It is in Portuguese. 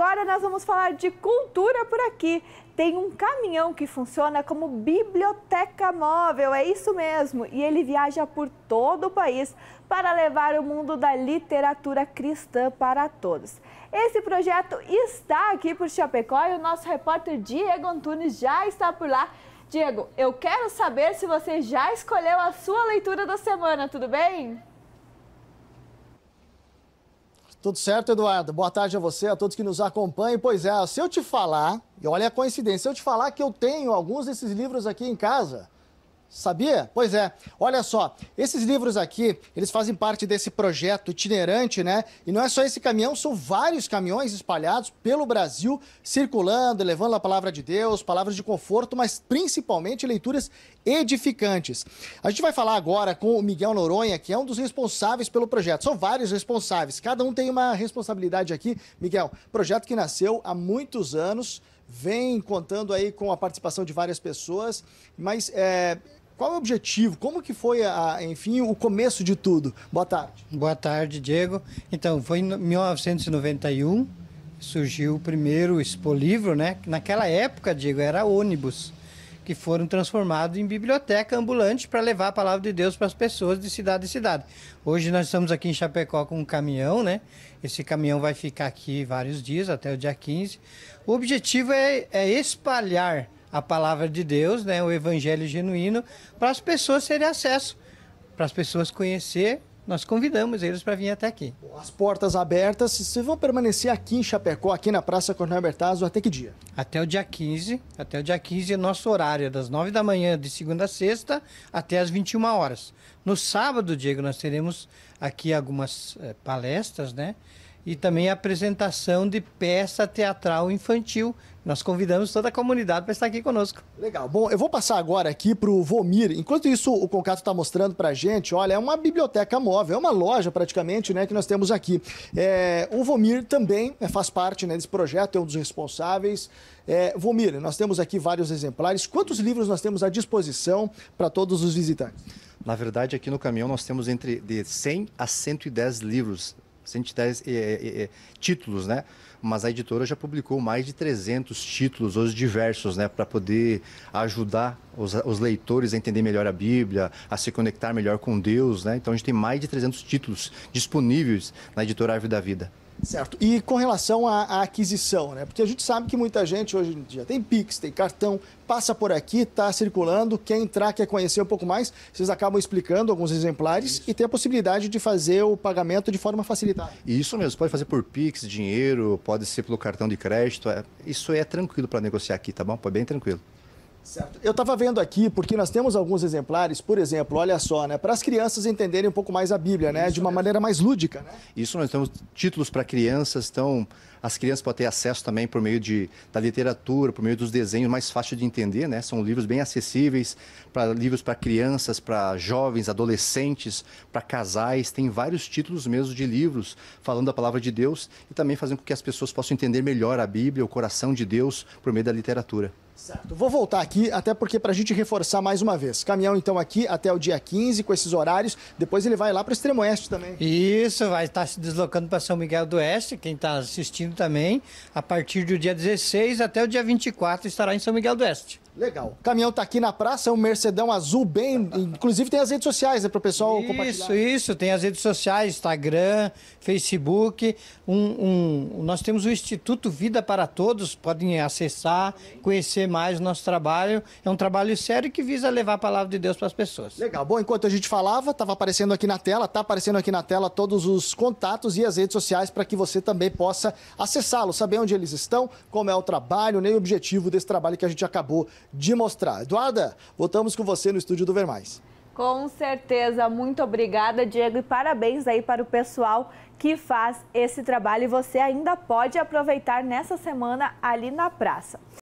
agora nós vamos falar de cultura por aqui. Tem um caminhão que funciona como biblioteca móvel, é isso mesmo. E ele viaja por todo o país para levar o mundo da literatura cristã para todos. Esse projeto está aqui por Chapecó e o nosso repórter Diego Antunes já está por lá. Diego, eu quero saber se você já escolheu a sua leitura da semana, tudo bem? Tudo certo, Eduardo? Boa tarde a você, a todos que nos acompanham. Pois é, se eu te falar, e olha a coincidência, se eu te falar que eu tenho alguns desses livros aqui em casa, Sabia? Pois é. Olha só, esses livros aqui, eles fazem parte desse projeto itinerante, né? E não é só esse caminhão, são vários caminhões espalhados pelo Brasil, circulando, levando a palavra de Deus, palavras de conforto, mas principalmente leituras edificantes. A gente vai falar agora com o Miguel Noronha, que é um dos responsáveis pelo projeto. São vários responsáveis, cada um tem uma responsabilidade aqui. Miguel, projeto que nasceu há muitos anos, vem contando aí com a participação de várias pessoas, mas é, qual é o objetivo? Como que foi, a, enfim, o começo de tudo? Boa tarde. Boa tarde, Diego. Então, foi em 1991 surgiu o primeiro Livro, né? Naquela época, Diego, era ônibus que foram transformados em biblioteca ambulante para levar a palavra de Deus para as pessoas de cidade em cidade. Hoje nós estamos aqui em Chapecó com um caminhão, né? Esse caminhão vai ficar aqui vários dias, até o dia 15. O objetivo é, é espalhar a palavra de Deus, né, o evangelho genuíno, para as pessoas terem acesso, para as pessoas conhecer. Nós convidamos eles para vir até aqui. As portas abertas, vocês vão permanecer aqui em Chapecó, aqui na Praça Coronel Bertazzo, até que dia? Até o dia 15, até o dia 15 é nosso horário, é das 9 da manhã de segunda a sexta até as 21 horas. No sábado, Diego, nós teremos aqui algumas é, palestras, né? e também a apresentação de peça teatral infantil. Nós convidamos toda a comunidade para estar aqui conosco. Legal. Bom, eu vou passar agora aqui para o Vomir. Enquanto isso, o Concato está mostrando para a gente, olha, é uma biblioteca móvel, é uma loja praticamente né, que nós temos aqui. É, o Vomir também é, faz parte né, desse projeto, é um dos responsáveis. É, Vomir, nós temos aqui vários exemplares. Quantos livros nós temos à disposição para todos os visitantes? Na verdade, aqui no caminhão nós temos entre de 100 a 110 livros 110 é, é, títulos, né? mas a editora já publicou mais de 300 títulos, os diversos, né, para poder ajudar os, os, leitores a entender melhor a Bíblia, a se conectar melhor com Deus, né? Então a gente tem mais de 300 títulos disponíveis na editora Árvore da Vida. Certo. E com relação à, à, aquisição, né? Porque a gente sabe que muita gente hoje em dia tem Pix, tem cartão, passa por aqui, está circulando, quer entrar, quer conhecer um pouco mais, vocês acabam explicando alguns exemplares Isso. e tem a possibilidade de fazer o pagamento de forma facilitada. Isso mesmo, pode fazer por Pix, dinheiro, pode ser pelo cartão de crédito. É, isso é tranquilo para negociar aqui, tá bom? é bem tranquilo. Certo. Eu estava vendo aqui, porque nós temos alguns exemplares, por exemplo, olha só, né? Para as crianças entenderem um pouco mais a Bíblia, né? de uma é. maneira mais lúdica, né? Isso, nós temos títulos para crianças, então as crianças podem ter acesso também por meio de, da literatura, por meio dos desenhos, mais fácil de entender, né? São livros bem acessíveis, para livros para crianças, para jovens, adolescentes, para casais, tem vários títulos mesmo de livros falando da palavra de Deus e também fazendo com que as pessoas possam entender melhor a Bíblia, o coração de Deus, por meio da literatura. Certo. Vou voltar aqui, até porque para a gente reforçar mais uma vez. Caminhão, então, aqui até o dia 15, com esses horários. Depois ele vai lá para o extremo oeste também. Isso, vai estar tá se deslocando para São Miguel do Oeste, quem está assistindo também. A partir do dia 16 até o dia 24 estará em São Miguel do Oeste. Legal. O caminhão tá aqui na praça, é um Mercedão azul bem. Inclusive tem as redes sociais, né, pro pessoal isso, compartilhar. Isso, isso, tem as redes sociais, Instagram, Facebook. Um, um, nós temos o Instituto Vida para Todos, podem acessar, conhecer mais o nosso trabalho. É um trabalho sério que visa levar a palavra de Deus para as pessoas. Legal. Bom, enquanto a gente falava, estava aparecendo aqui na tela, tá aparecendo aqui na tela todos os contatos e as redes sociais para que você também possa acessá-los, saber onde eles estão, como é o trabalho, nem né, o objetivo desse trabalho que a gente acabou de mostrar. Eduarda, voltamos com você no estúdio do Vermais. Com certeza, muito obrigada, Diego, e parabéns aí para o pessoal que faz esse trabalho e você ainda pode aproveitar nessa semana ali na praça.